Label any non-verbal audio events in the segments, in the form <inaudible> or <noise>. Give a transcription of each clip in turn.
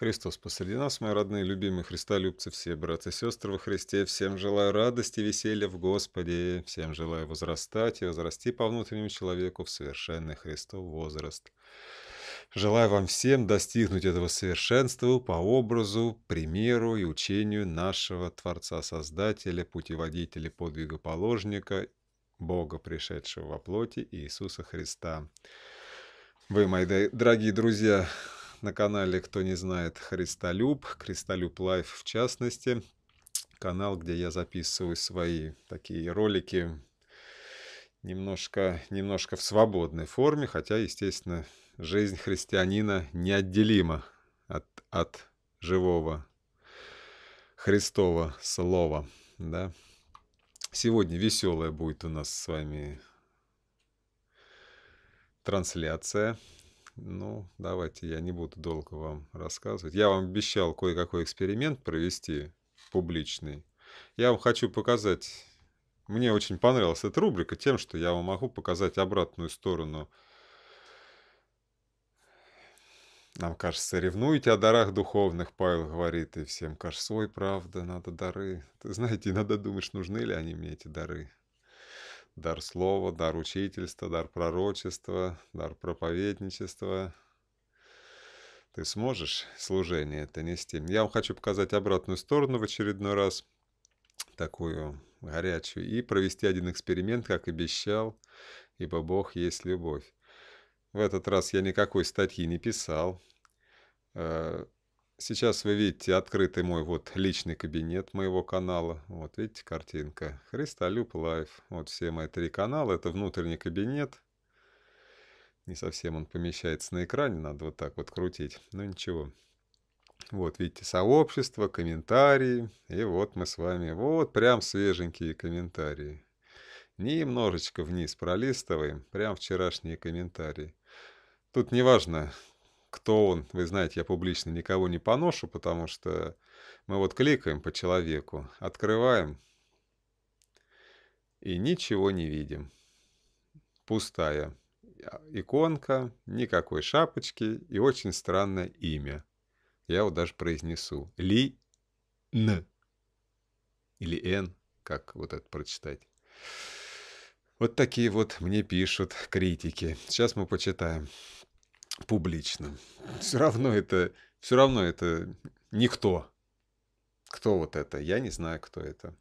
Христос посреди нас, мои родные, любимые христолюбцы, все братья и сестры во Христе, всем желаю радости и веселья в Господе, всем желаю возрастать и возрасти по внутреннему человеку в совершенный Христов возраст. Желаю вам всем достигнуть этого совершенства по образу, примеру и учению нашего Творца-Создателя, путеводителя, Подвигоположника, Бога, пришедшего во плоти Иисуса Христа. Вы, мои дорогие друзья, на канале, кто не знает, Христолюб, Христолюб Лайф в частности, канал, где я записываю свои такие ролики немножко, немножко в свободной форме, хотя, естественно, жизнь христианина неотделима от, от живого Христова слова. Да? Сегодня веселая будет у нас с вами трансляция. Ну, давайте, я не буду долго вам рассказывать. Я вам обещал кое-какой эксперимент провести публичный. Я вам хочу показать... Мне очень понравилась эта рубрика тем, что я вам могу показать обратную сторону Нам кажется, ревнуете о дарах духовных, Павел говорит, и всем кажется, ой, правда, надо дары. Ты знаете, иногда думаешь, нужны ли они мне эти дары дар слова, дар учительства, дар пророчества, дар проповедничества. Ты сможешь служение это нести. Я вам хочу показать обратную сторону в очередной раз, такую горячую, и провести один эксперимент, как обещал, ибо Бог есть любовь. В этот раз я никакой статьи не писал. Э, Сейчас вы видите открытый мой вот личный кабинет моего канала. Вот видите картинка. Христолюб Лайф. Вот все мои три канала. Это внутренний кабинет. Не совсем он помещается на экране. Надо вот так вот крутить. Но ну, ничего. Вот видите сообщество, комментарии. И вот мы с вами. Вот прям свеженькие комментарии. Немножечко вниз пролистываем. Прям вчерашние комментарии. Тут неважно, кто он. Вы знаете, я публично никого не поношу, потому что мы вот кликаем по человеку, открываем и ничего не видим. Пустая иконка, никакой шапочки и очень странное имя. Я вот даже произнесу. Ли Н. Или Н, как вот это прочитать. Вот такие вот мне пишут критики. Сейчас мы почитаем публично. Все равно это, все равно это никто. Кто вот это? Я не знаю, кто это.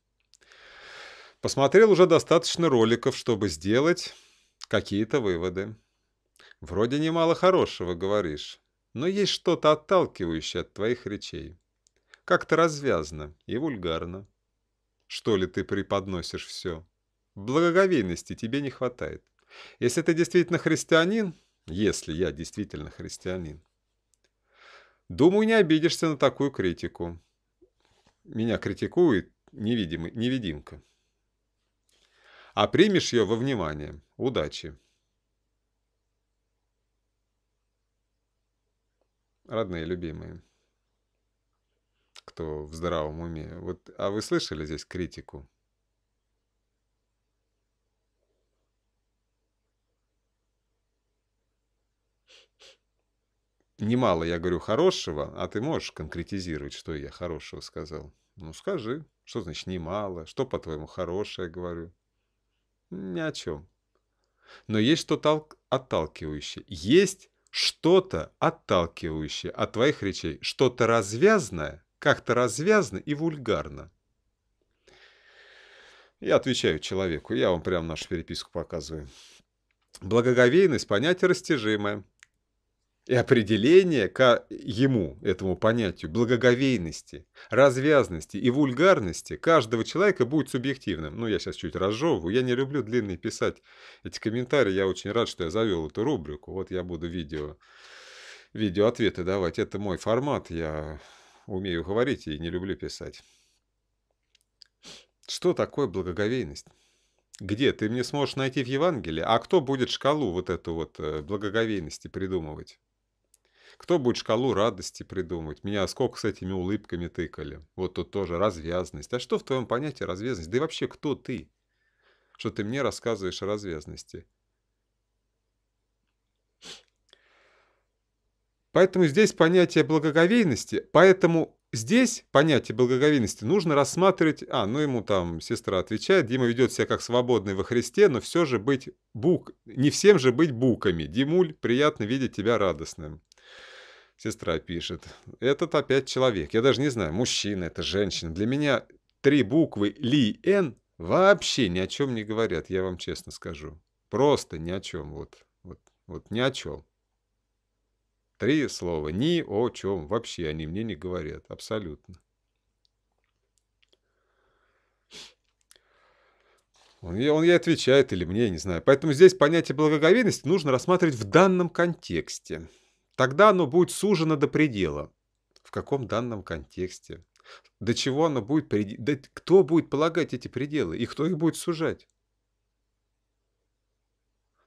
Посмотрел уже достаточно роликов, чтобы сделать какие-то выводы. Вроде немало хорошего говоришь, но есть что-то отталкивающее от твоих речей. Как-то развязно и вульгарно. Что ли ты преподносишь все? Благоговейности тебе не хватает. Если ты действительно христианин, если я действительно христианин. Думаю, не обидишься на такую критику. Меня критикует невидимый, невидимка. А примешь ее во внимание. Удачи. Родные, любимые, кто в здравом уме. Вот, а вы слышали здесь критику? немало, я говорю, хорошего, а ты можешь конкретизировать, что я хорошего сказал? Ну, скажи, что значит немало, что, по-твоему, хорошее, говорю? Ни о чем. Но есть что-то отталкивающее. Есть что-то отталкивающее от твоих речей. Что-то развязное, как-то развязно и вульгарно. Я отвечаю человеку, я вам прям нашу переписку показываю. Благоговейность – понятие растяжимое и определение к ему, этому понятию, благоговейности, развязности и вульгарности каждого человека будет субъективным. Ну, я сейчас чуть разжевываю, я не люблю длинные писать эти комментарии, я очень рад, что я завел эту рубрику, вот я буду видео, видео ответы давать, это мой формат, я умею говорить и не люблю писать. Что такое благоговейность? Где? Ты мне сможешь найти в Евангелии? А кто будет шкалу вот эту вот э, благоговейности придумывать? Кто будет шкалу радости придумать? Меня сколько с этими улыбками тыкали. Вот тут тоже развязность. А что в твоем понятии развязность? Да и вообще, кто ты? Что ты мне рассказываешь о развязности? Поэтому здесь понятие благоговейности, поэтому здесь понятие благоговейности нужно рассматривать... А, ну ему там сестра отвечает, Дима ведет себя как свободный во Христе, но все же быть бук... Не всем же быть буками. Димуль, приятно видеть тебя радостным. Сестра пишет. Этот опять человек. Я даже не знаю, мужчина это, женщина. Для меня три буквы Ли Н вообще ни о чем не говорят, я вам честно скажу. Просто ни о чем. Вот, вот, вот ни о чем. Три слова. Ни о чем. Вообще они мне не говорят. Абсолютно. Он ей, он ей отвечает или мне, не знаю. Поэтому здесь понятие благоговейности нужно рассматривать в данном контексте. Тогда оно будет сужено до предела. В каком данном контексте? До чего оно будет... Пред... Да кто будет полагать эти пределы? И кто их будет сужать?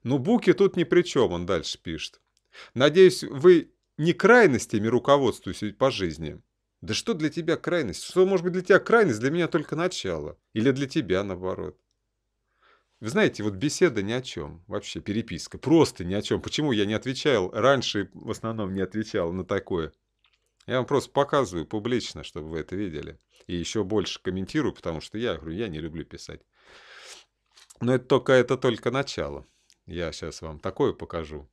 Ну, Буки тут ни при чем, он дальше пишет. Надеюсь, вы не крайностями руководствуетесь по жизни. Да что для тебя крайность? Что может быть для тебя крайность? Для меня только начало. Или для тебя, наоборот. Вы знаете, вот беседа ни о чем, вообще переписка, просто ни о чем. Почему я не отвечал раньше, в основном не отвечал на такое? Я вам просто показываю публично, чтобы вы это видели. И еще больше комментирую, потому что я говорю, я не люблю писать. Но это только, это только начало. Я сейчас вам такое покажу.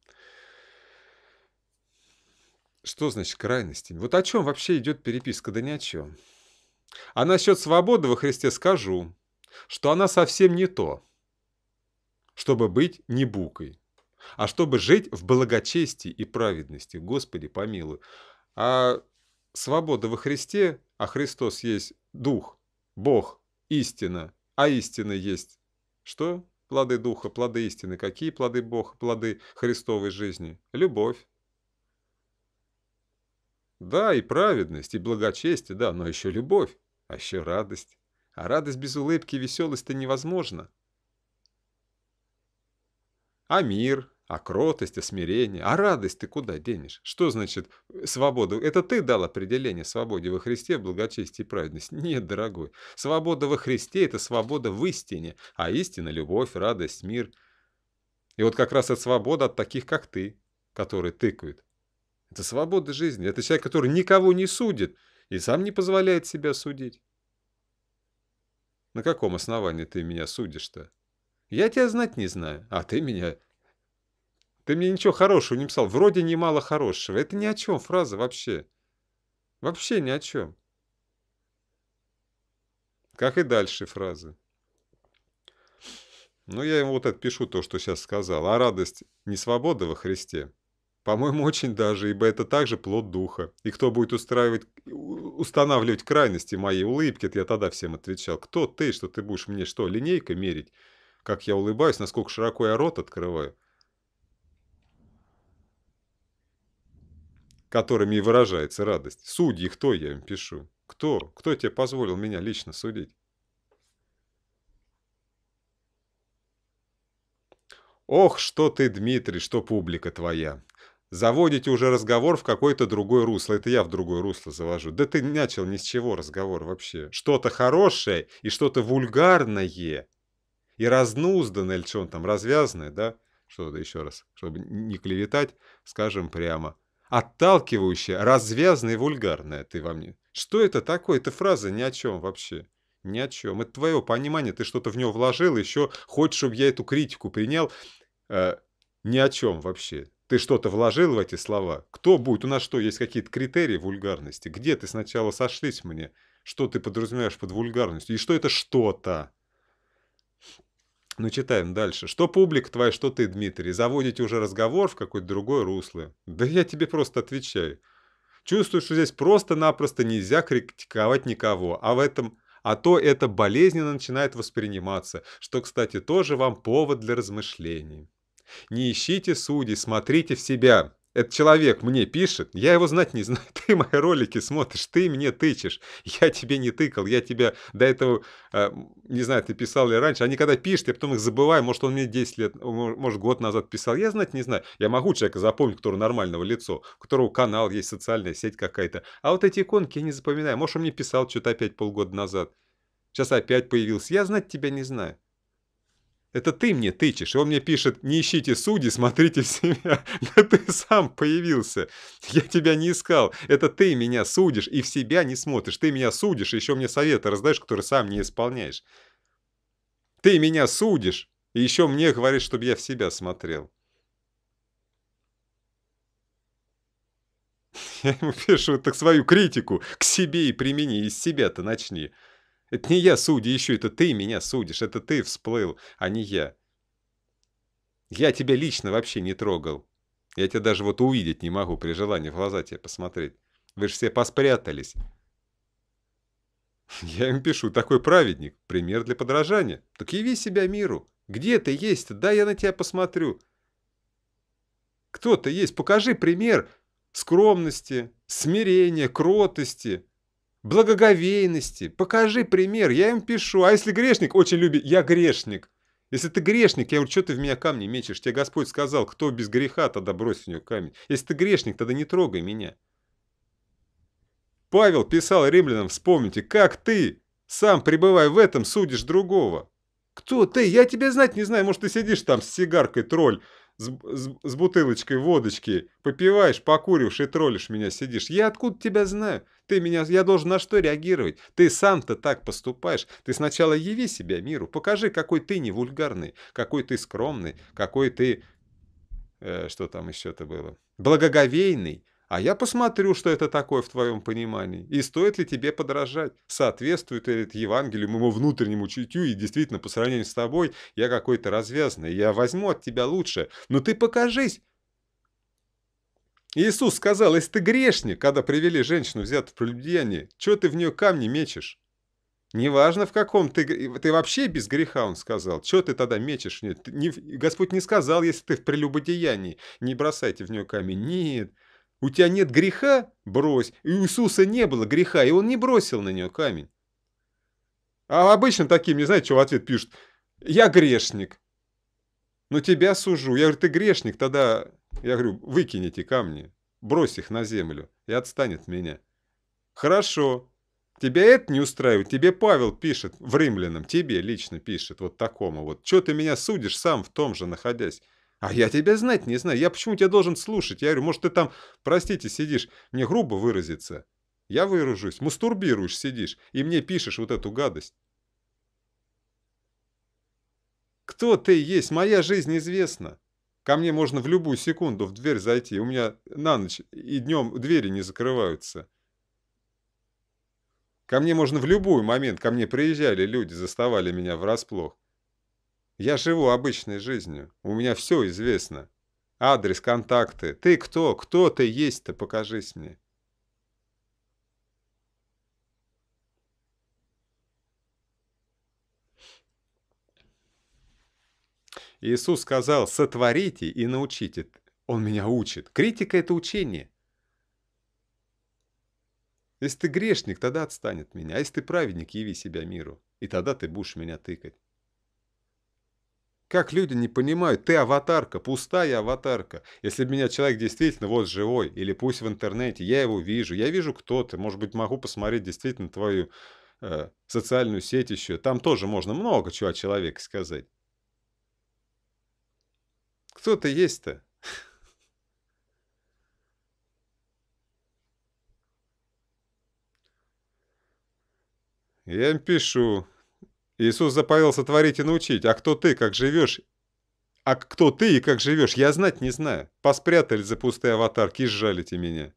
Что значит крайности? Вот о чем вообще идет переписка? Да ни о чем. А насчет свободы во Христе скажу, что она совсем не то чтобы быть не букой, а чтобы жить в благочестии и праведности. Господи, помилуй. А свобода во Христе, а Христос есть Дух, Бог, истина, а истина есть что? Плоды Духа, плоды истины. Какие плоды Бога, плоды Христовой жизни? Любовь. Да, и праведность, и благочестие, да, но еще любовь, а еще радость. А радость без улыбки и веселости невозможно. А мир, а кротость, а смирение, а радость ты куда денешь? Что значит э, свободу? Это ты дал определение свободе во Христе, благочестие и праведность? <laughs> Нет, дорогой. Свобода во Христе – это свобода в истине, а истина – любовь, радость, мир. И вот как раз это свобода от таких, как ты, которые тыкают. Это свобода жизни. Это человек, который никого не судит и сам не позволяет себя судить. На каком основании ты меня судишь-то? Я тебя знать не знаю, а ты меня... Ты мне ничего хорошего не писал, вроде немало хорошего. Это ни о чем фраза вообще. Вообще ни о чем. Как и дальше фразы. Ну, я ему вот это пишу, то, что сейчас сказал. А радость не свобода во Христе. По-моему, очень даже, ибо это также плод духа. И кто будет устраивать, устанавливать крайности моей улыбки, это я тогда всем отвечал. Кто ты, что ты будешь мне что, линейка мерить? как я улыбаюсь, насколько широко я рот открываю, которыми и выражается радость. Судьи, кто я им пишу? Кто? Кто тебе позволил меня лично судить? Ох, что ты, Дмитрий, что публика твоя. Заводите уже разговор в какое-то другое русло. Это я в другое русло завожу. Да ты начал ни с чего разговор вообще. Что-то хорошее и что-то вульгарное и разнузданное, или что он там, развязанное, да, что-то еще раз, чтобы не клеветать, скажем прямо, отталкивающее, развязанное и вульгарное ты во мне. Что это такое? Это фраза ни о чем вообще. Ни о чем. Это твое понимание, ты что-то в него вложил, еще хочешь, чтобы я эту критику принял. Э, ни о чем вообще. Ты что-то вложил в эти слова? Кто будет? У нас что, есть какие-то критерии вульгарности? Где ты сначала сошлись мне? Что ты подразумеваешь под вульгарностью? И что это что-то? Ну, читаем дальше. Что публика твоя, что ты, Дмитрий? Заводите уже разговор в какое-то другое русло. Да я тебе просто отвечаю. Чувствую, что здесь просто-напросто нельзя критиковать никого. А в этом... А то это болезненно начинает восприниматься, что, кстати, тоже вам повод для размышлений. Не ищите судей, смотрите в себя этот человек мне пишет, я его знать не знаю, <laughs> ты мои ролики смотришь, ты мне тычешь, я тебе не тыкал, я тебя до этого, э, не знаю, ты писал ли раньше, они когда пишут, я потом их забываю, может, он мне 10 лет, может, год назад писал, я знать не знаю, я могу человека запомнить, который нормального лицо, у которого канал есть, социальная сеть какая-то, а вот эти иконки я не запоминаю, может, он мне писал что-то опять полгода назад, сейчас опять появился, я знать тебя не знаю. Это ты мне тычешь. И он мне пишет, не ищите судьи, смотрите в себя. Да <laughs> ты сам появился. Я тебя не искал. Это ты меня судишь и в себя не смотришь. Ты меня судишь и еще мне советы раздаешь, которые сам не исполняешь. Ты меня судишь и еще мне говоришь, чтобы я в себя смотрел. <laughs> Я ему пишу, так свою критику к себе и примени, из себя-то начни. Это не я судьи еще это ты меня судишь, это ты всплыл, а не я. Я тебя лично вообще не трогал. Я тебя даже вот увидеть не могу, при желании в глаза тебе посмотреть. Вы же все поспрятались. <laughs> Я им пишу, такой праведник, пример для подражания. Так яви себя миру. Где ты есть? Да, я на тебя посмотрю. Кто ты есть? Покажи пример скромности, смирения, кротости, благоговейности. Покажи пример, я им пишу. А если грешник очень любит, я грешник. Если ты грешник, я говорю, что ты в меня камни мечешь? Тебе Господь сказал, кто без греха, тогда брось в нее камень. Если ты грешник, тогда не трогай меня. Павел писал римлянам, вспомните, как ты, сам пребывая в этом, судишь другого. Кто ты? Я тебя знать не знаю. Может, ты сидишь там с сигаркой, тролль, с, с, с бутылочкой водочки попиваешь, покуришь и троллишь меня, сидишь. Я откуда тебя знаю? Ты меня, я должен на что реагировать? Ты сам-то так поступаешь. Ты сначала яви себя миру, покажи, какой ты не вульгарный, какой ты скромный, какой ты... Э, что там еще-то было? Благоговейный, а я посмотрю, что это такое в твоем понимании, и стоит ли тебе подражать, соответствует ли это Евангелию моему внутреннему чутью, и действительно, по сравнению с тобой, я какой-то развязанный, я возьму от тебя лучше, но ты покажись. Иисус сказал, если ты грешник, когда привели женщину, взятую в прелюбодеяние, что ты в нее камни мечешь? Неважно, в каком ты... Ты вообще без греха, он сказал. Чего ты тогда мечешь? Нет, не... Господь не сказал, если ты в прелюбодеянии, не бросайте в нее камень. Нет, у тебя нет греха? Брось. И у Иисуса не было греха, и он не бросил на нее камень. А обычно таким, не знаете, что в ответ пишут? Я грешник. Но тебя сужу. Я говорю, ты грешник, тогда, я говорю, выкинь эти камни, брось их на землю и отстанет меня. Хорошо. Тебя это не устраивает? Тебе Павел пишет в римлянам, тебе лично пишет вот такому вот. Че ты меня судишь сам в том же находясь? А я тебя знать не знаю. Я почему тебя должен слушать? Я говорю, может, ты там, простите, сидишь, мне грубо выразиться. Я выражусь, мастурбируешь, сидишь, и мне пишешь вот эту гадость. Кто ты есть? Моя жизнь известна. Ко мне можно в любую секунду в дверь зайти. У меня на ночь и днем двери не закрываются. Ко мне можно в любой момент, ко мне приезжали люди, заставали меня врасплох. Я живу обычной жизнью. У меня все известно. Адрес, контакты. Ты кто? Кто ты есть-то? Покажись мне. Иисус сказал, сотворите и научите. Он меня учит. Критика – это учение. Если ты грешник, тогда отстанет от меня. А если ты праведник, яви себя миру. И тогда ты будешь меня тыкать. Как люди не понимают, ты аватарка, пустая аватарка. Если меня человек действительно вот живой, или пусть в интернете, я его вижу, я вижу, кто ты, может быть, могу посмотреть действительно твою э, социальную сеть еще. Там тоже можно много чего о человеке сказать. Кто ты есть-то? <laughs> Я им пишу, Иисус заповел сотворить и научить, а кто ты, как живешь? А кто ты и как живешь, я знать не знаю. Поспрятали за пустые аватарки и сжалите меня.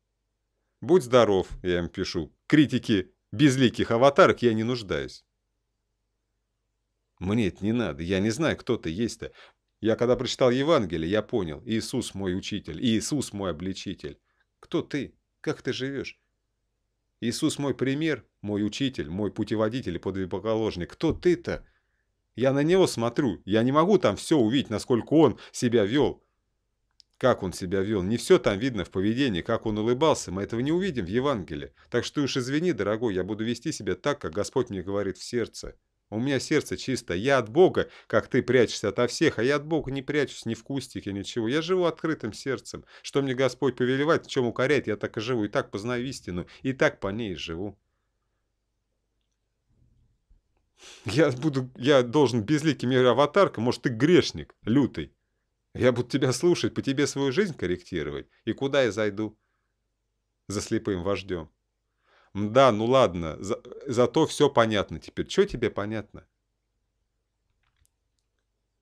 Будь здоров, я им пишу. Критики безликих аватарок я не нуждаюсь. Мне это не надо, я не знаю, кто ты есть-то. Я когда прочитал Евангелие, я понял, Иисус мой учитель, Иисус мой обличитель. Кто ты? Как ты живешь? Иисус мой пример, мой учитель, мой путеводитель и подвигоположник. Кто ты-то? Я на него смотрю. Я не могу там все увидеть, насколько он себя вел. Как он себя вел. Не все там видно в поведении, как он улыбался. Мы этого не увидим в Евангелии. Так что уж извини, дорогой, я буду вести себя так, как Господь мне говорит в сердце. У меня сердце чисто. Я от Бога, как ты прячешься ото всех, а я от Бога не прячусь ни в кустике, ничего. Я живу открытым сердцем. Что мне Господь повелевает, в чем укорять, я так и живу, и так познаю истину, и так по ней живу. Я буду, я должен безликий мир аватарка, может, ты грешник лютый. Я буду тебя слушать, по тебе свою жизнь корректировать. И куда я зайду? За слепым вождем. Да, ну ладно, за, зато все понятно теперь. Что тебе понятно?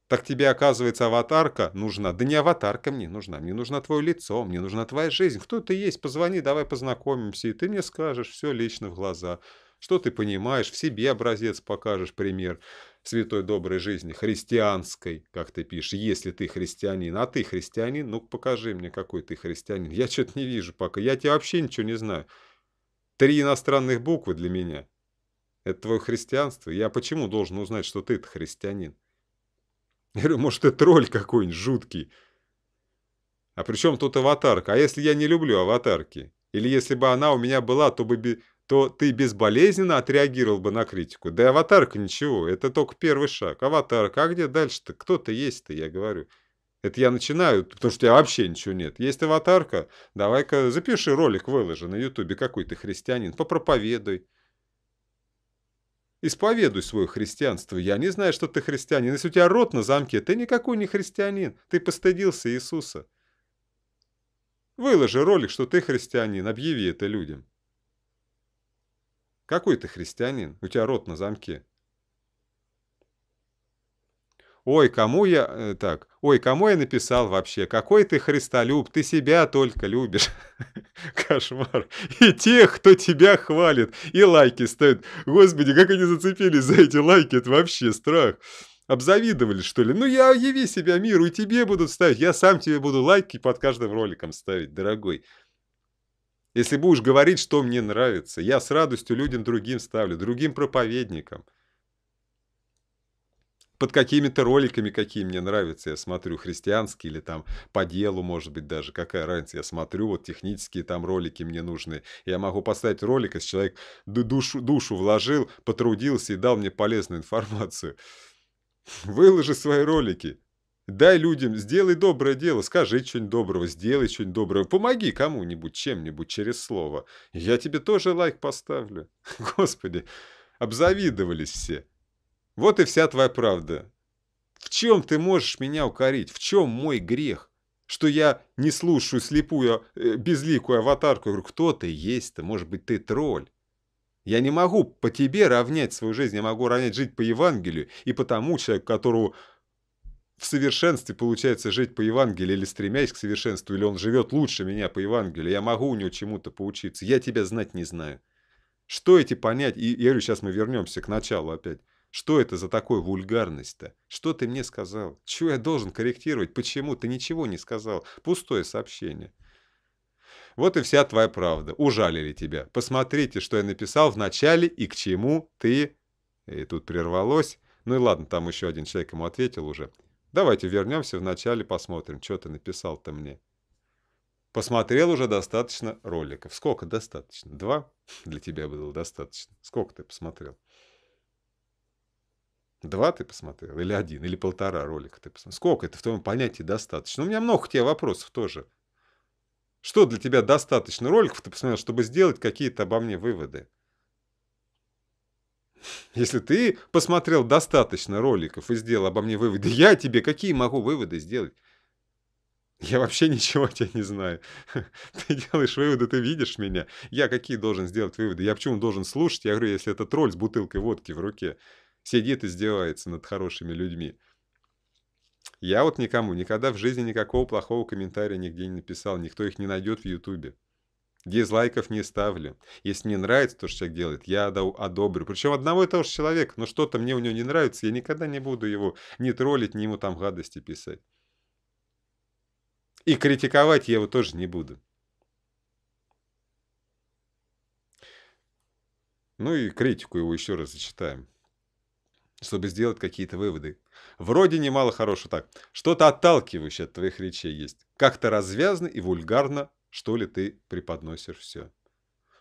Так тебе, оказывается, аватарка нужна. Да не аватарка мне нужна. Мне нужно твое лицо, мне нужна твоя жизнь. Кто ты есть? Позвони, давай познакомимся. И ты мне скажешь все лично в глаза. Что ты понимаешь? В себе образец покажешь пример святой доброй жизни, христианской, как ты пишешь, если ты христианин. А ты христианин? ну покажи мне, какой ты христианин. Я что-то не вижу пока. Я тебе вообще ничего не знаю. Три иностранных буквы для меня. Это твое христианство. Я почему должен узнать, что ты-то христианин? <laughs> Я говорю, может, ты тролль какой-нибудь жуткий. А при чем тут аватарка? А если я не люблю аватарки? Или если бы она у меня была, то, бы, то ты безболезненно отреагировал бы на критику. Да и аватарка ничего, это только первый шаг. Аватарка, а где дальше-то? Кто то есть-то, я говорю. Это я начинаю, потому что у тебя вообще ничего нет. Есть аватарка, давай-ка запиши ролик, выложи на ютубе, какой ты христианин, попроповедуй. Исповедуй свое христианство. Я не знаю, что ты христианин. Если у тебя рот на замке, ты никакой не христианин. Ты постыдился Иисуса. Выложи ролик, что ты христианин, объяви это людям. Какой ты христианин? У тебя рот на замке. Ой, кому я... Э, так, ой, кому я написал вообще? Какой ты христолюб, ты себя только любишь. <laughs> Кошмар. И тех, кто тебя хвалит, и лайки ставят. Господи, как они зацепились за эти лайки, это вообще страх. Обзавидовали, что ли? Ну, я яви себя миру, и тебе будут ставить. Я сам тебе буду лайки под каждым роликом ставить, дорогой. Если будешь говорить, что мне нравится, я с радостью людям другим ставлю, другим проповедникам под какими-то роликами, какие мне нравятся, я смотрю, христианские или там по делу, может быть, даже, какая разница, я смотрю, вот технические там ролики мне нужны, я могу поставить ролик, если человек душу, душу вложил, потрудился и дал мне полезную информацию. Выложи свои ролики, дай людям, сделай доброе дело, скажи что-нибудь доброго, сделай что-нибудь доброго, помоги кому-нибудь чем-нибудь через слово. Я тебе тоже лайк поставлю. <laughs> Господи, обзавидовались все. Вот и вся твоя правда. В чем ты можешь меня укорить? В чем мой грех? Что я не слушаю слепую, э, безликую аватарку? Я говорю, кто ты есть-то? Может быть, ты тролль? Я не могу по тебе равнять свою жизнь, я могу равнять жить по Евангелию и по тому человеку, которого в совершенстве получается жить по Евангелию или стремясь к совершенству, или он живет лучше меня по Евангелию, я могу у него чему-то поучиться, я тебя знать не знаю. Что эти понять, и я говорю, сейчас мы вернемся к началу опять. Что это за такой вульгарность-то? Что ты мне сказал? Чего я должен корректировать? Почему? Ты ничего не сказал. Пустое сообщение. Вот и вся твоя правда. Ужалили тебя. Посмотрите, что я написал в начале и к чему ты... И тут прервалось. Ну и ладно, там еще один человек ему ответил уже. Давайте вернемся в начале, посмотрим, что ты написал-то мне. Посмотрел уже достаточно роликов. Сколько достаточно? Два? Для тебя было достаточно. Сколько ты посмотрел? Два ты посмотрел? Или один? Или полтора ролика ты посмотрел? Сколько это в твоем понятии достаточно? У меня много к тебе вопросов тоже. Что для тебя достаточно роликов ты посмотрел, чтобы сделать какие-то обо мне выводы? Если ты посмотрел достаточно роликов и сделал обо мне выводы, я тебе какие могу выводы сделать? Я вообще ничего о тебе не знаю. <laughs> Ты делаешь выводы, ты видишь меня. Я какие должен сделать выводы? Я почему должен слушать? Я говорю, если это тролль с бутылкой водки в руке сидит и издевается над хорошими людьми. Я вот никому никогда в жизни никакого плохого комментария нигде не написал, никто их не найдет в Ютубе. Дизлайков не ставлю. Если мне нравится то, что человек делает, я одобрю. Причем одного и того же человека, но что-то мне у него не нравится, я никогда не буду его ни троллить, ни ему там гадости писать. И критиковать я его тоже не буду. Ну и критику его еще раз зачитаем чтобы сделать какие-то выводы. Вроде немало хорошего так. Что-то отталкивающее от твоих речей есть. Как-то развязно и вульгарно, что ли, ты преподносишь все.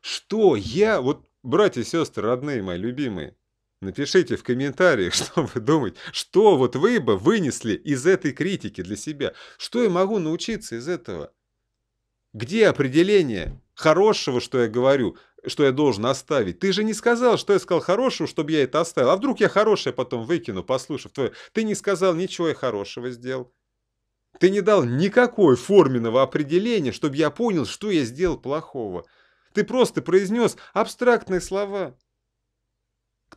Что я? Вот, братья и сестры, родные мои, любимые, напишите в комментариях, <laughs> что вы думаете, что вот вы бы вынесли из этой критики для себя. Что я могу научиться из этого? Где определение хорошего, что я говорю, что я должен оставить. Ты же не сказал, что я сказал хорошего, чтобы я это оставил. А вдруг я хорошее потом выкину, послушав твое. Ты не сказал ничего я хорошего сделал. Ты не дал никакой форменного определения, чтобы я понял, что я сделал плохого. Ты просто произнес абстрактные слова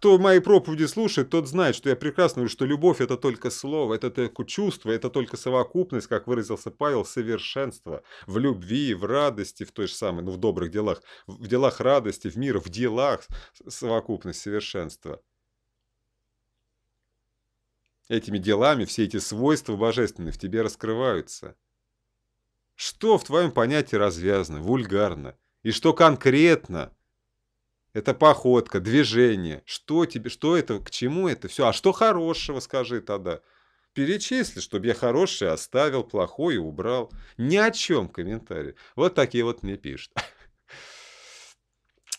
кто мои проповеди слушает, тот знает, что я прекрасно говорю, что любовь – это только слово, это только чувство, это только совокупность, как выразился Павел, совершенство в любви, в радости, в той же самой, ну, в добрых делах, в делах радости, в мир, в делах совокупность совершенства. Этими делами все эти свойства божественные в тебе раскрываются. Что в твоем понятии развязано, вульгарно? И что конкретно – это походка, движение. Что тебе, что это, к чему это все? А что хорошего, скажи тогда? Перечисли, чтобы я хорошее оставил, плохое убрал. Ни о чем комментарии. Вот такие вот мне пишут.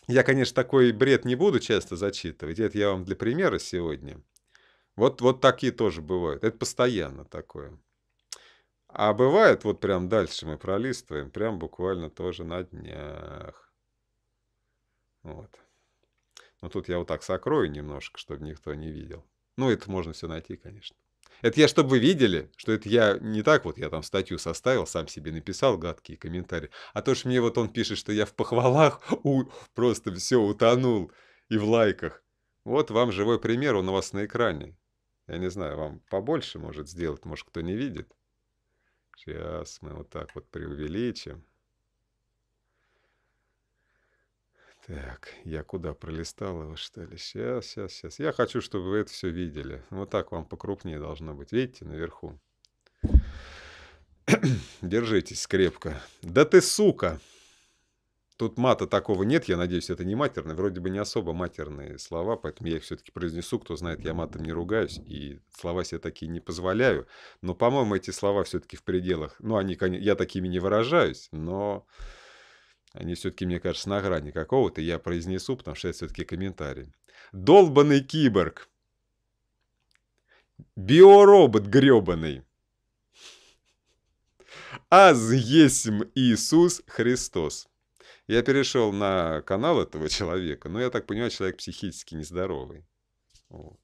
Я, конечно, такой бред не буду часто зачитывать. Это я вам для примера сегодня. Вот, вот такие тоже бывают. Это постоянно такое. А бывает, вот прям дальше мы пролистываем, прям буквально тоже на днях. Вот. Но ну, тут я вот так сокрою немножко, чтобы никто не видел. Ну, это можно все найти, конечно. Это я, чтобы вы видели, что это я не так вот, я там статью составил, сам себе написал гадкие комментарии, а то, что мне вот он пишет, что я в похвалах у, просто все утонул и в лайках. Вот вам живой пример, он у вас на экране. Я не знаю, вам побольше может сделать, может, кто не видит. Сейчас мы вот так вот преувеличим. Так, я куда пролистал его, что ли? Сейчас, сейчас, сейчас. Я хочу, чтобы вы это все видели. Вот так вам покрупнее должно быть. Видите, наверху. <clears throat> Держитесь крепко. Да ты сука! Тут мата такого нет, я надеюсь, это не матерные, вроде бы не особо матерные слова, поэтому я их все-таки произнесу. Кто знает, я матом не ругаюсь, и слова себе такие не позволяю. Но, по-моему, эти слова все-таки в пределах. Ну, они, я такими не выражаюсь, но они все-таки, мне кажется, на грани какого-то. Я произнесу, потому что это все-таки комментарий. Долбанный киборг. Биоробот гребаный. Аз есмь Иисус Христос. Я перешел на канал этого человека, но я так понимаю, человек психически нездоровый. Вот.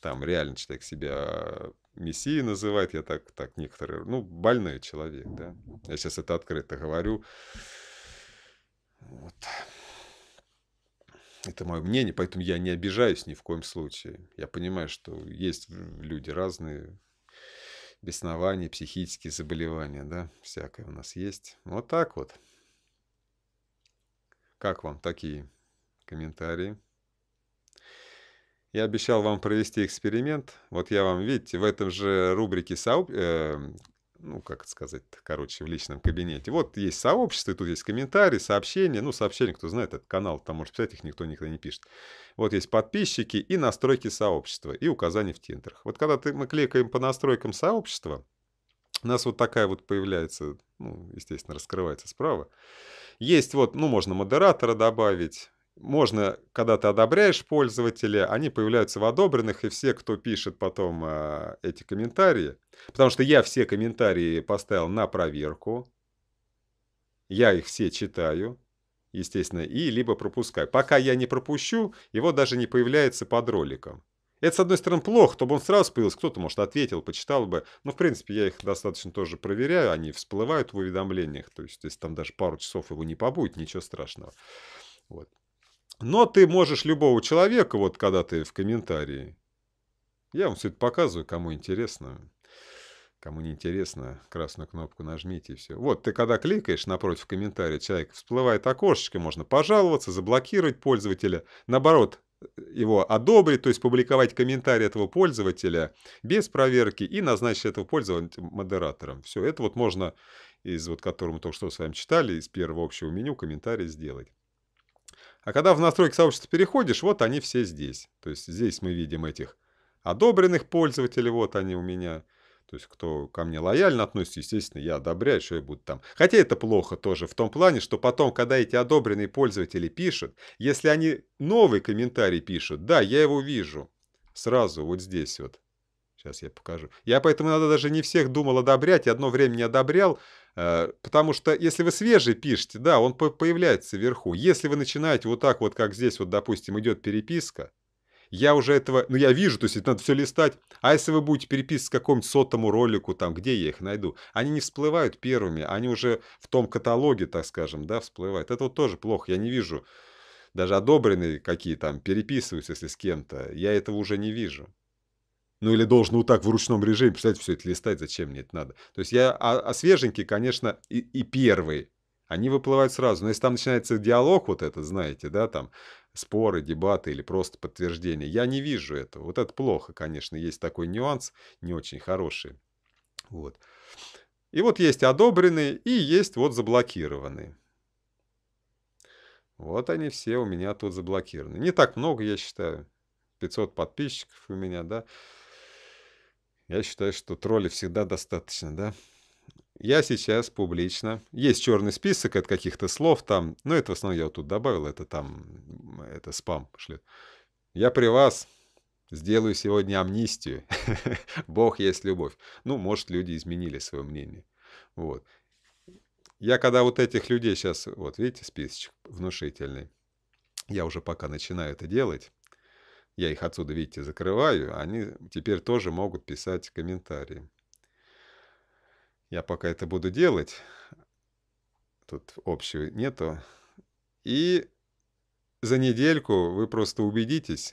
Там реально человек себя э, мессией называет, я так, так некоторые, ну, больной человек, да. Я сейчас это открыто говорю. Вот. Это мое мнение, поэтому я не обижаюсь ни в коем случае. Я понимаю, что есть люди разные, беснования, психические заболевания, да, всякое у нас есть. Вот так вот. Как вам такие комментарии? Я обещал вам провести эксперимент. Вот я вам, видите, в этом же рубрике сооб... э, ну, как это сказать, короче, в личном кабинете. Вот есть сообщество, и тут есть комментарии, сообщения. Ну, сообщения, кто знает этот канал, там может писать, их никто никогда не пишет. Вот есть подписчики и настройки сообщества, и указания в тиндерах. Вот когда ты, мы кликаем по настройкам сообщества, у нас вот такая вот появляется, ну, естественно, раскрывается справа. Есть вот, ну, можно модератора добавить, можно, когда ты одобряешь пользователя, они появляются в одобренных, и все, кто пишет потом э, эти комментарии, потому что я все комментарии поставил на проверку, я их все читаю, естественно, и либо пропускаю. Пока я не пропущу, его даже не появляется под роликом. Это, с одной стороны, плохо, чтобы он сразу появился, кто-то, может, ответил, почитал бы. Но, в принципе, я их достаточно тоже проверяю, они всплывают в уведомлениях. То есть, если там даже пару часов его не побудет, ничего страшного. Вот. Но ты можешь любого человека, вот когда ты в комментарии. Я вам все это показываю, кому интересно. Кому не интересно, красную кнопку нажмите и все. Вот, ты когда кликаешь напротив комментария, человек всплывает окошечко, можно пожаловаться, заблокировать пользователя. Наоборот, его одобрить, то есть публиковать комментарий этого пользователя без проверки и назначить этого пользователя модератором. Все, это вот можно из вот которого мы только что с вами читали, из первого общего меню комментарий сделать. А когда в настройки сообщества переходишь, вот они все здесь. То есть здесь мы видим этих одобренных пользователей, вот они у меня. То есть, кто ко мне лояльно относится, естественно, я одобряю, что я буду там. Хотя это плохо тоже в том плане, что потом, когда эти одобренные пользователи пишут, если они новый комментарий пишут, да, я его вижу сразу вот здесь вот. Сейчас я покажу. Я поэтому надо даже не всех думал одобрять, и одно время не одобрял, Э, потому что если вы свежий пишете, да, он появляется вверху. Если вы начинаете вот так вот, как здесь вот, допустим, идет переписка, я уже этого, ну я вижу, то есть это надо все листать. А если вы будете переписывать какому-нибудь сотому ролику, там, где я их найду, они не всплывают первыми, они уже в том каталоге, так скажем, да, всплывают. Это вот тоже плохо, я не вижу. Даже одобренные какие там переписываются, если с кем-то, я этого уже не вижу. Ну или должен вот так в ручном режиме, представляете, все это листать, зачем мне это надо. То есть я, а, а свеженькие, конечно, и, и первые, они выплывают сразу. Но если там начинается диалог вот это, знаете, да, там споры, дебаты или просто подтверждение, я не вижу этого. Вот это плохо, конечно, есть такой нюанс, не очень хороший. Вот. И вот есть одобренные и есть вот заблокированные. Вот они все у меня тут заблокированы. Не так много, я считаю. 500 подписчиков у меня, да. Я считаю, что троллей всегда достаточно, да? Я сейчас публично. Есть черный список от каких-то слов там. Ну, это в основном я вот тут добавил, это там, это спам шлет. Я при вас сделаю сегодня амнистию. <laughs> Бог есть любовь. Ну, может, люди изменили свое мнение. Вот. Я когда вот этих людей сейчас, вот видите, списочек внушительный, я уже пока начинаю это делать, я их отсюда, видите, закрываю, они теперь тоже могут писать комментарии. Я пока это буду делать, тут общего нету, и за недельку вы просто убедитесь,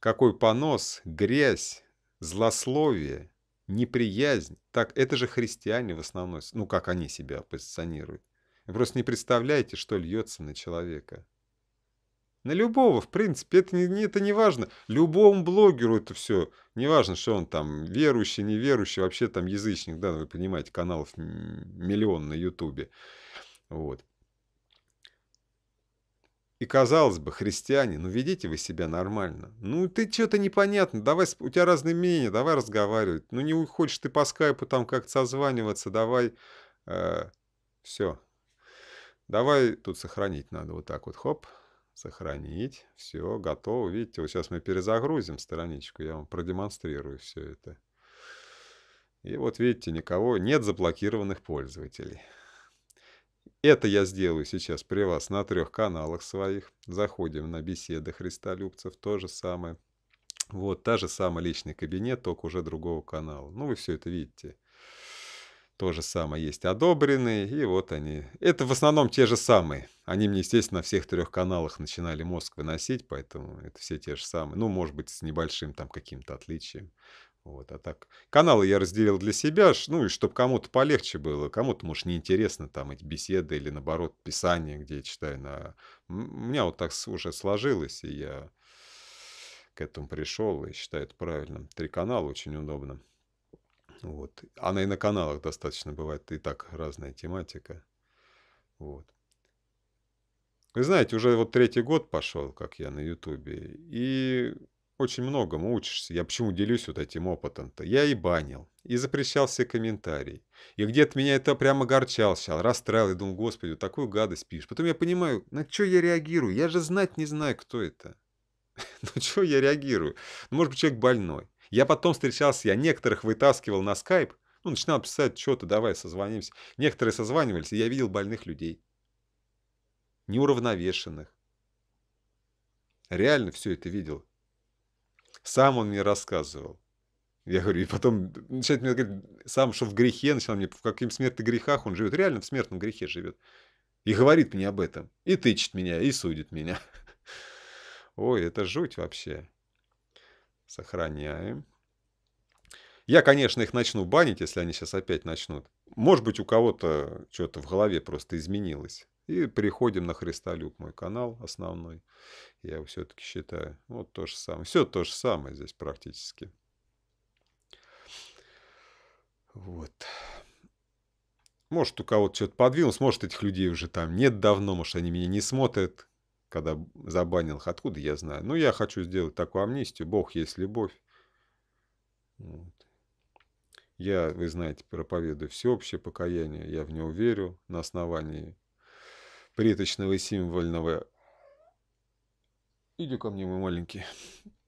какой понос, грязь, злословие, неприязнь. Так, это же христиане в основном, ну как они себя позиционируют. Вы просто не представляете, что льется на человека. На любого, в принципе, это не, это не важно. Любому блогеру это все. Не важно, что он там верующий, неверующий, вообще там язычник, да, вы понимаете, каналов миллион на Ютубе. Вот. И казалось бы, христиане, ну ведите вы себя нормально. Ну ты что-то непонятно, давай, у тебя разные мнения, давай разговаривать. Ну не хочешь ты по скайпу там как-то созваниваться, давай, э, все. Давай тут сохранить надо вот так вот, хоп, Сохранить. Все, готово. Видите, вот сейчас мы перезагрузим страничку. Я вам продемонстрирую все это. И вот видите, никого нет заблокированных пользователей. Это я сделаю сейчас при вас на трех каналах своих. Заходим на беседы христолюбцев, то же самое. Вот, та же самая личный кабинет, только уже другого канала. Ну, вы все это видите то же самое есть одобренные, и вот они. Это в основном те же самые. Они мне, естественно, на всех трех каналах начинали мозг выносить, поэтому это все те же самые. Ну, может быть, с небольшим там каким-то отличием. Вот, а так, каналы я разделил для себя, ну, и чтобы кому-то полегче было, кому-то, может, неинтересно там эти беседы или, наоборот, писание, где я читаю. На... У меня вот так уже сложилось, и я к этому пришел и считаю это правильным. Три канала очень удобно. Вот. Она и на каналах достаточно бывает, и так разная тематика. Вот. Вы знаете, уже вот третий год пошел, как я на Ютубе, и очень многому учишься. Я почему делюсь вот этим опытом-то? Я и банил, и запрещал все комментарии. И где-то меня это прямо горчал сейчас, расстраивал, и думал, господи, вот такую гадость пишешь. Потом я понимаю, на что я реагирую? Я же знать не знаю, кто это. <laughs> На чего я реагирую? Ну, может быть, человек больной. Я потом встречался, я некоторых вытаскивал на скайп, ну, начинал писать, что-то, давай созвонимся. Некоторые созванивались, и я видел больных людей. Неуравновешенных. Реально все это видел. Сам он мне рассказывал. Я говорю, и потом начинает мне говорить, сам, что в грехе, начал мне, в каких смертных грехах он живет. Реально в смертном грехе живет. И говорит мне об этом. И тычет меня, и судит меня. <laughs> Ой, это жуть вообще. Сохраняем. Я, конечно, их начну банить, если они сейчас опять начнут. Может быть, у кого-то что-то в голове просто изменилось. И переходим на Христолюб, мой канал основной. Я его все-таки считаю. Вот то же самое. Все то же самое здесь практически. Вот. Может, у кого-то что-то подвинулось, может, этих людей уже там нет давно, может, они меня не смотрят когда забанил их. Откуда я знаю? Ну, я хочу сделать такую амнистию. Бог есть любовь. Вот. Я, вы знаете, проповедую всеобщее покаяние. Я в него верю на основании приточного и символьного. Иди ко мне, мой маленький.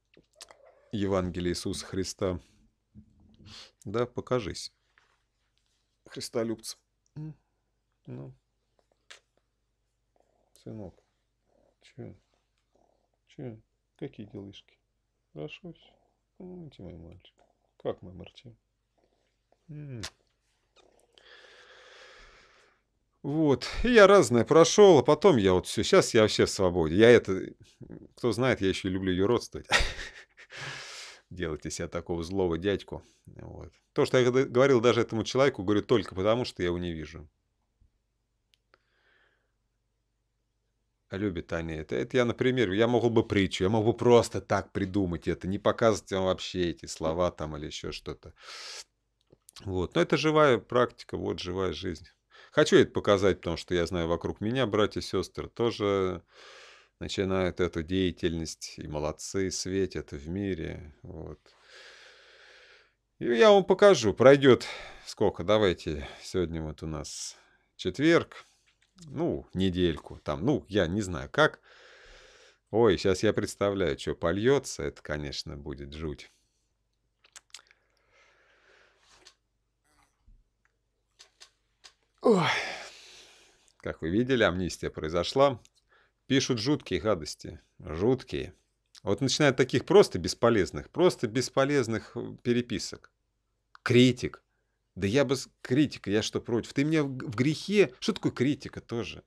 <laughs> Евангелие Иисуса Христа. Да, покажись. Христолюбцы. Ну, сынок. Че? Че? Какие делишки? Хорошо все. Ну, Мартин, мой мальчик. Как мой Мартин? М -м. Вот. И я разное прошел, а потом я вот все. Сейчас я вообще в свободе. Я это... Кто знает, я еще люблю юродствовать. <laughs> Делать из себя такого злого дядьку. Вот. То, что я говорил даже этому человеку, говорю только потому, что я его не вижу. Любит они это. Это я, например, я мог бы притчу, я мог бы просто так придумать это, не показывать вам вообще эти слова там или еще что-то. Вот. Но это живая практика, вот живая жизнь. Хочу это показать, потому что я знаю, вокруг меня братья и сестры тоже начинают эту деятельность, и молодцы, светят в мире. Вот. И я вам покажу, пройдет сколько, давайте, сегодня вот у нас четверг, ну, недельку, там, ну, я не знаю как. Ой, сейчас я представляю, что польется, это, конечно, будет жуть. Ой. Как вы видели, амнистия произошла. Пишут жуткие гадости, жуткие. Вот начинают таких просто бесполезных, просто бесполезных э, переписок. Критик, да я бы... Критика, я что, против? Ты меня в грехе... Что такое критика тоже?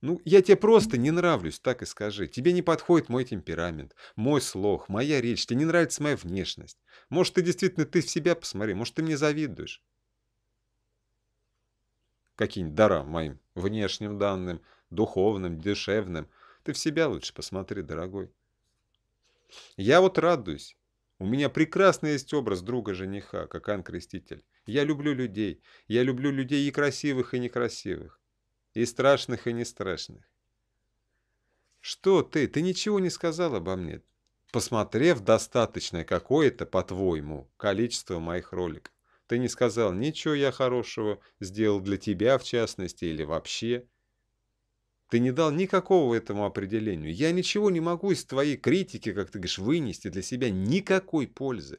Ну, я тебе просто не нравлюсь, так и скажи. Тебе не подходит мой темперамент, мой слог, моя речь, тебе не нравится моя внешность. Может, ты действительно ты в себя посмотри, может, ты мне завидуешь. Какие-нибудь дара моим внешним данным, духовным, душевным. Ты в себя лучше посмотри, дорогой. Я вот радуюсь. У меня прекрасно есть образ друга-жениха, как Ан-креститель. Я люблю людей. Я люблю людей и красивых, и некрасивых. И страшных, и не страшных. Что ты? Ты ничего не сказал обо мне. Посмотрев достаточное какое-то, по-твоему, количество моих роликов, ты не сказал ничего я хорошего сделал для тебя, в частности, или вообще. Ты не дал никакого этому определению. Я ничего не могу из твоей критики, как ты говоришь, вынести для себя никакой пользы.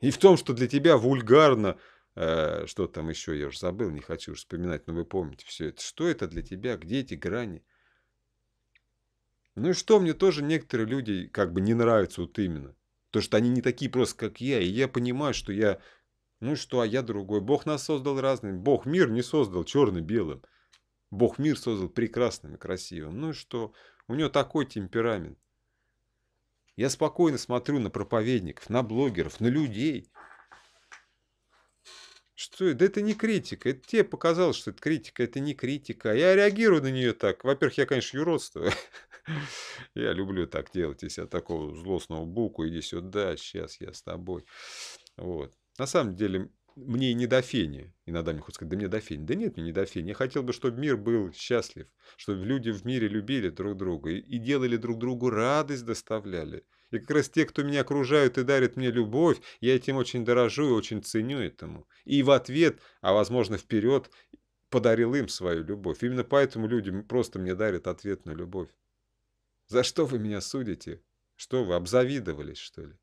И в том, что для тебя вульгарно, э, что там еще, я уже забыл, не хочу вспоминать, но вы помните все это. Что это для тебя, где эти грани? Ну и что, мне тоже некоторые люди как бы не нравятся вот именно. То, что они не такие просто, как я. И я понимаю, что я... Ну и что, а я другой. Бог нас создал разными. Бог мир не создал черно-белым. Бог мир создал прекрасным и красивым. Ну и что? У него такой темперамент. Я спокойно смотрю на проповедников, на блогеров, на людей. Что это? Да это не критика. Это тебе показалось, что это критика. Это не критика. А я реагирую на нее так. Во-первых, я, конечно, юродствую. <laughs> Я люблю так делать. Если я такого злостного буку, иди сюда, сейчас я с тобой. Вот. На самом деле, мне не до фени. Иногда мне хочется сказать, да мне до фени. Да нет, мне не до фени. Я хотел бы, чтобы мир был счастлив, чтобы люди в мире любили друг друга и, и делали друг другу радость, доставляли. И как раз те, кто меня окружают и дарят мне любовь, я этим очень дорожу и очень ценю этому. И в ответ, а возможно вперед, подарил им свою любовь. Именно поэтому люди просто мне дарят ответную любовь. За что вы меня судите? Что вы, обзавидовались, что ли?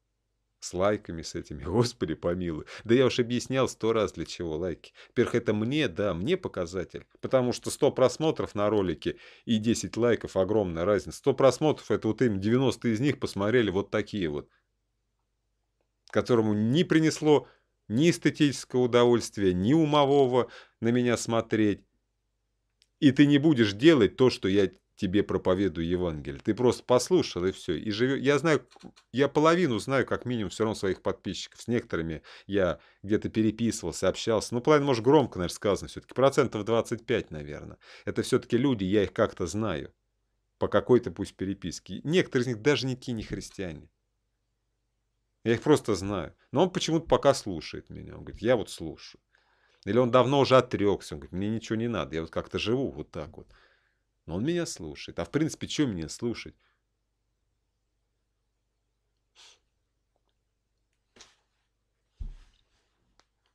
С лайками, с этими, <laughs> господи помилуй. Да я уж объяснял сто раз, для чего лайки. Во-первых, это мне, да, мне показатель. Потому что 100 просмотров на ролике и 10 лайков – огромная разница. 100 просмотров – это вот им 90 из них посмотрели вот такие вот. Которому не принесло ни эстетического удовольствия, ни умового на меня смотреть. И ты не будешь делать то, что я тебе проповедую Евангелие. Ты просто послушал и все. И живё... Я знаю, я половину знаю, как минимум, все равно своих подписчиков. С некоторыми я где-то переписывался, общался. Ну, половина, может, громко, наверное, сказано все-таки. Процентов 25, наверное. Это все-таки люди, я их как-то знаю. По какой-то пусть переписке. Некоторые из них даже никакие не христиане. Я их просто знаю. Но он почему-то пока слушает меня. Он говорит, я вот слушаю. Или он давно уже отрекся. Он говорит, мне ничего не надо. Я вот как-то живу вот так вот. Но он меня слушает. А в принципе, что меня слушать?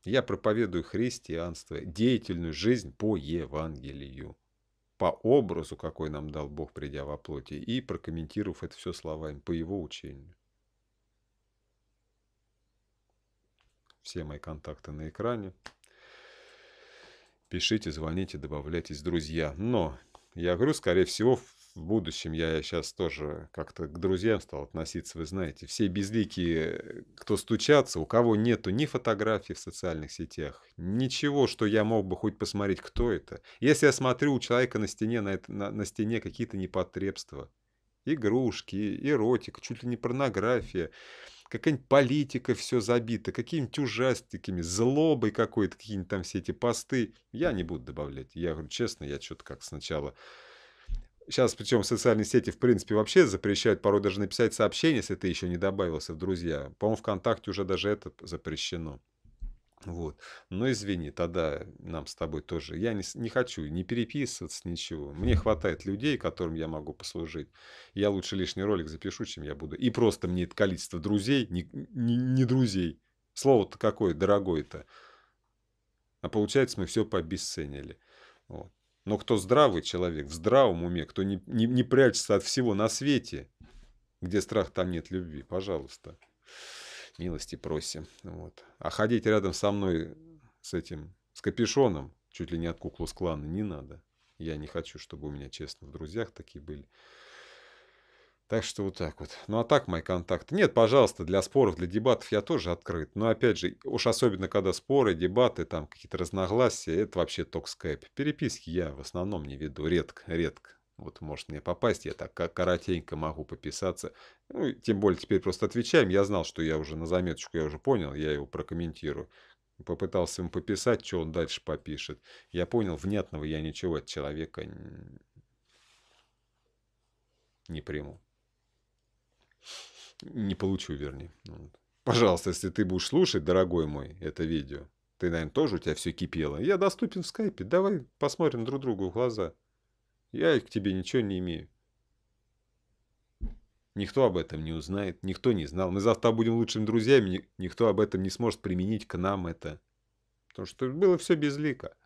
Я проповедую христианство, деятельную жизнь по Евангелию, по образу, какой нам дал Бог, придя во плоти, и прокомментировав это все словами, по его учению. Все мои контакты на экране. Пишите, звоните, добавляйтесь, друзья. Но я говорю, скорее всего, в будущем я сейчас тоже как-то к друзьям стал относиться, вы знаете. Все безликие, кто стучатся, у кого нету ни фотографий в социальных сетях, ничего, что я мог бы хоть посмотреть, кто это. Если я смотрю у человека на стене, на, это, на, на стене какие-то непотребства, игрушки, эротика, чуть ли не порнография, какая-нибудь политика все забита какими-нибудь ужастиками, злобой какой-то, какие-нибудь там все эти посты. Я не буду добавлять. Я говорю честно, я что-то как сначала... Сейчас, причем социальные сети, в принципе, вообще запрещают порой даже написать сообщение, если ты еще не добавился в друзья. По-моему, ВКонтакте уже даже это запрещено. Вот. Но извини, тогда нам с тобой тоже. Я не, не хочу не переписываться, ничего. Мне хватает людей, которым я могу послужить. Я лучше лишний ролик запишу, чем я буду. И просто мне это количество друзей, не, не, не друзей. Слово-то какое дорогое-то. А получается, мы все пообесценили. Вот. Но кто здравый человек, в здравом уме, кто не, не, не прячется от всего на свете, где страх, там нет любви, пожалуйста милости просим. Вот. А ходить рядом со мной с этим, с капюшоном, чуть ли не от куклу с клана, не надо. Я не хочу, чтобы у меня, честно, в друзьях такие были. Так что вот так вот. Ну а так мои контакты. Нет, пожалуйста, для споров, для дебатов я тоже открыт. Но опять же, уж особенно когда споры, дебаты, там какие-то разногласия, это вообще ток скайп. Переписки я в основном не веду, редко, редко. Вот может мне попасть, я так коротенько могу пописаться. Ну, тем более теперь просто отвечаем. Я знал, что я уже на заметочку, я уже понял, я его прокомментирую. Попытался ему пописать, что он дальше попишет. Я понял, внятного я ничего от человека не приму. Не получу, вернее. Пожалуйста, если ты будешь слушать, дорогой мой, это видео, ты, наверное, тоже у тебя все кипело. Я доступен в скайпе, давай посмотрим друг другу в глаза. Я к тебе ничего не имею. Никто об этом не узнает, никто не знал. Мы завтра будем лучшими друзьями, никто об этом не сможет применить к нам это. Потому что было все безлико.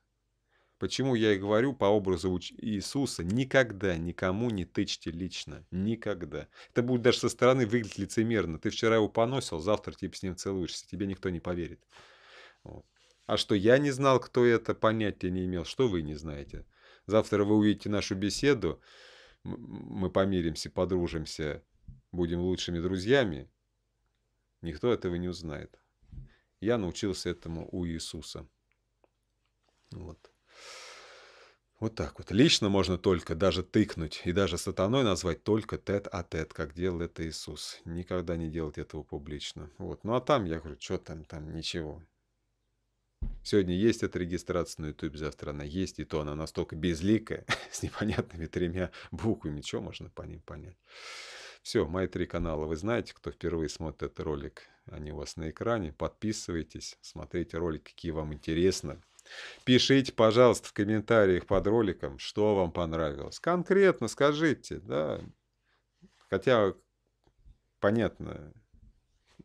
Почему я и говорю по образу Иисуса, никогда никому не тычьте лично. Никогда. Это будет даже со стороны выглядеть лицемерно. Ты вчера его поносил, завтра типа с ним целуешься. Тебе никто не поверит. Вот. А что я не знал, кто это, понятия не имел. Что вы не знаете? Завтра вы увидите нашу беседу, мы помиримся, подружимся, будем лучшими друзьями. Никто этого не узнает. Я научился этому у Иисуса. Вот. Вот так вот. Лично можно только даже тыкнуть и даже сатаной назвать только тет-а-тет, -тет, как делал это Иисус. Никогда не делать этого публично. Вот. Ну а там, я говорю, что там, там ничего. Сегодня есть эта регистрация на YouTube, завтра она есть, и то она настолько безликая, <laughs> с непонятными тремя буквами, что можно по ним понять. Все, мои три канала вы знаете, кто впервые смотрит этот ролик, они у вас на экране. Подписывайтесь, смотрите ролики, какие вам интересны. Пишите, пожалуйста, в комментариях под роликом, что вам понравилось. Конкретно скажите, да. Хотя, понятно,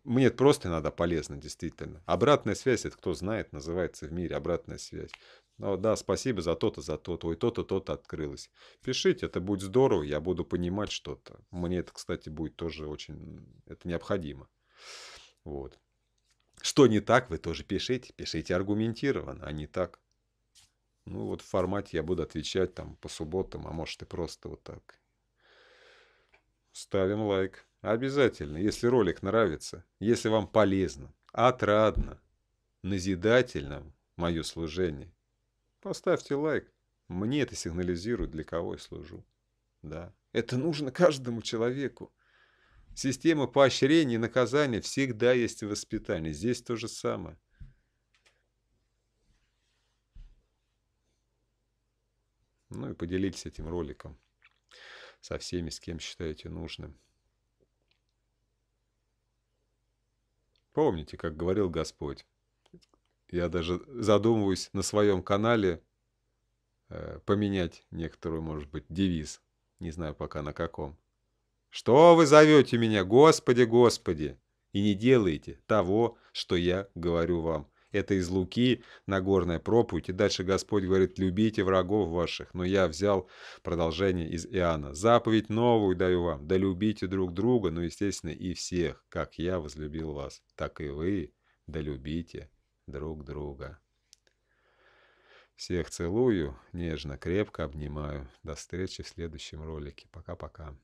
мне просто надо полезно, действительно. Обратная связь, это кто знает, называется в мире обратная связь. Ну, да, спасибо за то-то, за то-то, ой, то-то, то-то открылось. Пишите, это будет здорово, я буду понимать что-то. Мне это, кстати, будет тоже очень, это необходимо. Вот. Что не так, вы тоже пишите, пишите аргументированно, а не так. Ну, вот в формате я буду отвечать там по субботам, а может и просто вот так. Ставим лайк. Обязательно, если ролик нравится, если вам полезно, отрадно, назидательно мое служение. Поставьте лайк. Мне это сигнализирует, для кого я служу. Да, это нужно каждому человеку. Система поощрения и наказания всегда есть в воспитании. Здесь то же самое. Ну и поделитесь этим роликом со всеми, с кем считаете нужным. Помните, как говорил Господь. Я даже задумываюсь на своем канале э, поменять некоторую, может быть, девиз. Не знаю пока на каком. «Что вы зовете меня, Господи, Господи, и не делаете того, что я говорю вам?» Это из Луки, Нагорная проповедь. И дальше Господь говорит, любите врагов ваших. Но я взял продолжение из Иоанна. Заповедь новую даю вам. Да любите друг друга, но, естественно, и всех. Как я возлюбил вас, так и вы. Да любите друг друга. Всех целую, нежно, крепко обнимаю. До встречи в следующем ролике. Пока-пока.